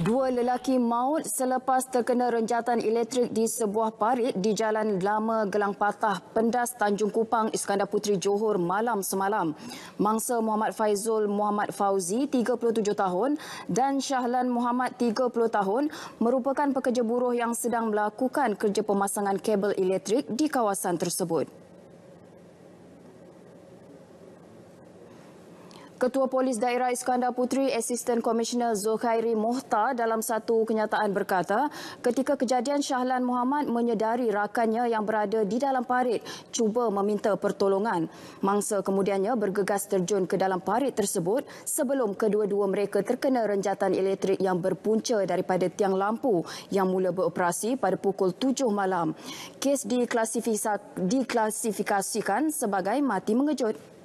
Dua lelaki maut selepas terkena renjatan elektrik di sebuah parit di Jalan Lama Gelang Patah Pendas Tanjung Kupang Iskandar Puteri Johor malam semalam. Mangsa Muhammad Faizul Muhammad Fauzi 37 tahun dan Syahlan Muhammad 30 tahun merupakan pekerja buruh yang sedang melakukan kerja pemasangan kabel elektrik di kawasan tersebut. Ketua Polis Daerah Iskandar Putri, Assistant Commissioner Zohairi Mohtar dalam satu kenyataan berkata, ketika kejadian Syahlan Muhammad menyedari rakannya yang berada di dalam parit cuba meminta pertolongan. Mangsa kemudiannya bergegas terjun ke dalam parit tersebut sebelum kedua-dua mereka terkena renjatan elektrik yang berpunca daripada tiang lampu yang mula beroperasi pada pukul 7 malam. Kes diklasifikasikan sebagai mati mengejut.